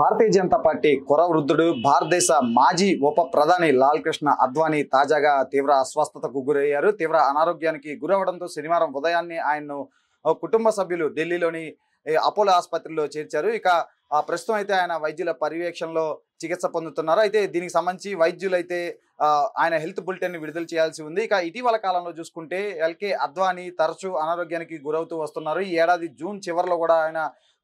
భారతీయ Janata party వృద్ధుడు భారతదేశ మాజీ ఉప ప్రధాని లాల్ కృష్ణ అద్వానీ తాజాగా తీవ్ర అస్వస్థతకు గురయ్యారు తీవ్ర అనారోగ్యానికి గురవడంతో శనివారం ఉదయాన్నే ఆయన్ను కుటుంబ సభ్యులు ఢిల్లీలోని అపోలో ఆసుపత్రిలో చేర్చారు ఇక ప్రస్తుతం అయితే ఆయన వైద్యుల పర్యవేక్షణలో చికిత్స పొందుతున్నారు అయితే దీనికి సంబంధించి వైద్యులు అయితే ఆయన హెల్త్ బులెటిన్ విడుదల చేయాల్సి ఉంది ఇక ఇటీవల కాలంలో చూసుకుంటే ఎల్కే అద్వానీ తరచూ అనారోగ్యానికి గురవుతూ వస్తున్నారు ఈ ఏడాది జూన్ చివరిలో కూడా ఆయన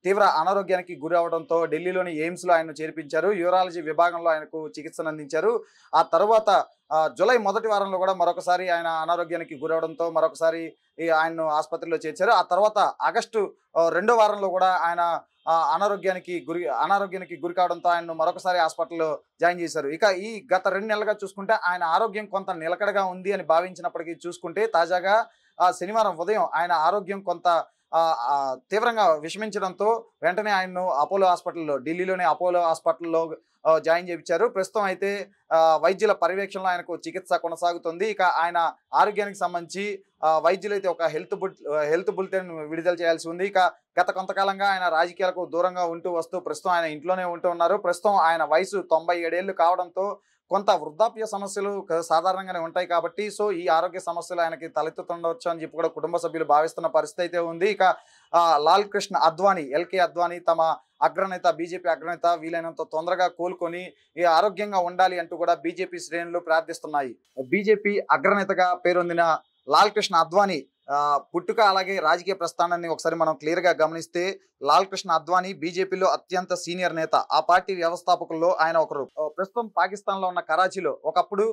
తీవ్ర అనారోగ్యానికి గురి అవడంతో ఢిల్లీలోని ఎయిమ్స్లో ఆయన చేర్పించారు యూరాలజీ విభాగంలో ఆయనకు చికిత్సను అందించారు ఆ తర్వాత జూలై మొదటి వారంలో కూడా మరొకసారి ఆయన అనారోగ్యానికి గురవడంతో మరొకసారి ఆయన్ను ఆసుపత్రిలో చేర్చారు ఆ తర్వాత ఆగస్టు రెండో వారంలో కూడా ఆయన అనారోగ్యానికి గురి అనారోగ్యానికి గురి కావడంతో ఆయన్ను మరొకసారి హాస్పిటల్లో జాయిన్ చేశారు ఇక ఈ గత రెండు నెలలుగా చూసుకుంటే ఆయన ఆరోగ్యం కొంత నిలకడగా ఉంది అని భావించినప్పటికీ చూసుకుంటే తాజాగా ఆ శనివారం ఉదయం ఆయన ఆరోగ్యం కొంత తీవ్రంగా విషమించడంతో వెంటనే ఆయన్ను అపోలో హాస్పిటల్లో ఢిల్లీలోని అపోలో హాస్పిటల్లో జాయిన్ చేయించారు ప్రస్తుతం అయితే వైద్యుల పర్యవేక్షణలో ఆయనకు చికిత్స కొనసాగుతుంది ఇక ఆయన ఆరోగ్యానికి సంబంధించి వైద్యులు అయితే ఒక హెల్త్ బుల్ హెల్త్ బులెటిన్ విడుదల చేయాల్సి ఉంది ఇక గత కొంతకాలంగా ఆయన రాజకీయాలకు దూరంగా ఉంటూ వస్తూ ప్రస్తుతం ఆయన ఇంట్లోనే ఉంటూ ఉన్నారు ప్రస్తుతం ఆయన వయసు తొంభై ఏడేళ్ళు కావడంతో కొంత వృద్ధాప్య సమస్యలు సాధారణంగానే ఉంటాయి కాబట్టి సో ఈ ఆరోగ్య సమస్యలు ఆయనకి తలెత్తుతుండవచ్చు అని చెప్పి కూడా కుటుంబ సభ్యులు భావిస్తున్న పరిస్థితి అయితే ఉంది ఇక లాల్ కృష్ణ అద్వానీ ఎల్కే అద్వానీ తమ అగ్రనేత బీజేపీ అగ్రనేత వీలైనంత తొందరగా కోలుకొని ఆరోగ్యంగా ఉండాలి అంటూ కూడా బీజేపీ శ్రేణులు ప్రార్థిస్తున్నాయి బీజేపీ అగ్రనేతగా పేరొందిన లాల్ కృష్ణ అద్వానీ పుట్టుక అలాగే రాజకీయ ప్రస్థానాన్ని ఒకసారి మనం క్లియర్గా గమనిస్తే లాల్ కృష్ణ అద్వానీ బీజేపీలో అత్యంత సీనియర్ నేత ఆ పార్టీ వ్యవస్థాపకుల్లో ఆయన ఒకరు ప్రస్తుతం పాకిస్తాన్లో ఉన్న కరాచీలో ఒకప్పుడు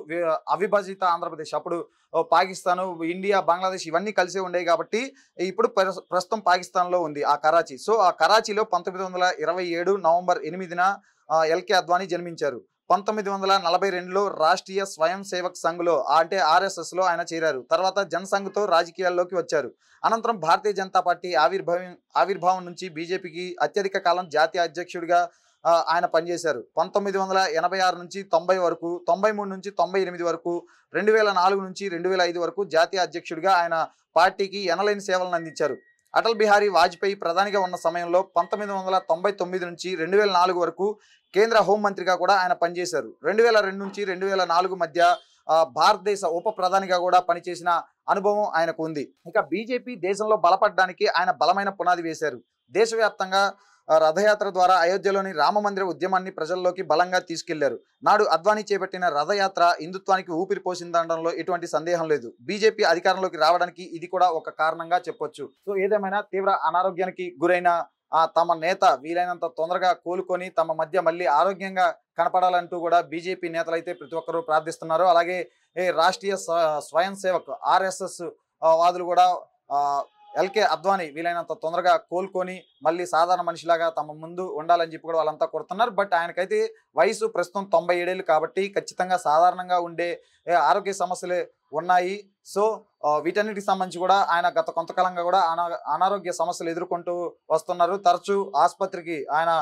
అవిభజిత ఆంధ్రప్రదేశ్ అప్పుడు పాకిస్తాన్ ఇండియా బంగ్లాదేశ్ ఇవన్నీ కలిసి ఉండేవి కాబట్టి ఇప్పుడు ప్రస్తుతం పాకిస్తాన్లో ఉంది ఆ కరాచీ సో ఆ కరాచీలో పంతొమ్మిది నవంబర్ ఎనిమిదిన ఎల్కే అద్వానీ జన్మించారు పంతొమ్మిది వందల నలభై రెండులో రాష్ట్రీయ స్వయం సేవక్ సంఘ్లో అంటే ఆర్ఎస్ఎస్లో ఆయన చేరారు తర్వాత జనసంఘ్తో రాజకీయాల్లోకి వచ్చారు అనంతరం భారతీయ జనతా పార్టీ ఆవిర్భావం ఆవిర్భావం నుంచి బీజేపీకి అత్యధిక కాలం జాతీయ అధ్యక్షుడిగా ఆయన పనిచేశారు పంతొమ్మిది వందల ఎనభై ఆరు నుంచి తొంభై వరకు తొంభై మూడు నుంచి తొంభై ఎనిమిది వరకు రెండు వేల నాలుగు నుంచి రెండు వేల ఐదు వరకు జాతీయ అధ్యక్షుడిగా ఆయన పార్టీకి ఎనలైన సేవలను అందించారు అటల్ బిహారీ వాజ్పేయి ప్రధానిగా ఉన్న సమయంలో పంతొమ్మిది వందల తొంభై తొమ్మిది నుంచి రెండు వేల నాలుగు వరకు కేంద్ర హోంమంత్రిగా కూడా ఆయన పనిచేశారు రెండు వేల రెండు నుంచి రెండు వేల నాలుగు మధ్య భారతదేశ ఉప ప్రధానిగా కూడా పనిచేసిన అనుభవం ఆయనకు ఉంది ఇక బీజేపీ దేశంలో బలపడడానికి ఆయన బలమైన పునాది వేశారు దేశవ్యాప్తంగా రథయాత్ర ద్వారా అయోధ్యలోని రామమందిర ఉద్యమాన్ని ప్రజల్లోకి బలంగా తీసుకెళ్లారు నాడు అద్వానీ చేపట్టిన రథయాత్ర హిందుత్వానికి ఊపిరి పోసిందనడంలో ఎటువంటి సందేహం లేదు బీజేపీ అధికారంలోకి రావడానికి ఇది కూడా ఒక కారణంగా చెప్పొచ్చు సో ఏదేమైనా తీవ్ర అనారోగ్యానికి గురైన తమ నేత వీలైనంత తొందరగా కోలుకొని తమ మధ్య మళ్ళీ ఆరోగ్యంగా కనపడాలంటూ కూడా బీజేపీ నేతలు అయితే ప్రతి ఒక్కరూ ప్రార్థిస్తున్నారు అలాగే రాష్ట్రీయ స్వయం సేవక్ ఆర్ఎస్ఎస్ వాదులు కూడా ఎల్కే అద్వానీ వీలైనంత తొందరగా కోలుకొని మళ్ళీ సాధారణ మనిషిలాగా తమ ముందు ఉండాలని చెప్పి కూడా వాళ్ళంతా కోరుతున్నారు బట్ ఆయనకైతే వయసు ప్రస్తుతం తొంభై ఏడేళ్ళు కాబట్టి ఖచ్చితంగా సాధారణంగా ఉండే ఆరోగ్య సమస్యలే ఉన్నాయి సో వీటన్నిటికి సంబంధించి కూడా ఆయన గత కొంతకాలంగా కూడా అనారోగ్య సమస్యలు ఎదుర్కొంటూ వస్తున్నారు తరచూ ఆసుపత్రికి ఆయన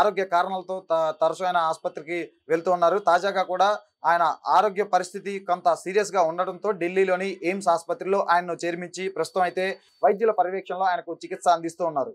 ఆరోగ్య కారణాలతో తరచూ ఆయన ఆసుపత్రికి వెళ్తూ ఉన్నారు తాజాగా కూడా ఆయన ఆరోగ్య పరిస్థితి కొంత సీరియస్గా ఉండడంతో ఢిల్లీలోని ఎయిమ్స్ ఆసుపత్రిలో ఆయనను చేర్మించి ప్రస్తుతం అయితే వైద్యుల పర్యవేక్షణలో ఆయనకు చికిత్స అందిస్తూ ఉన్నారు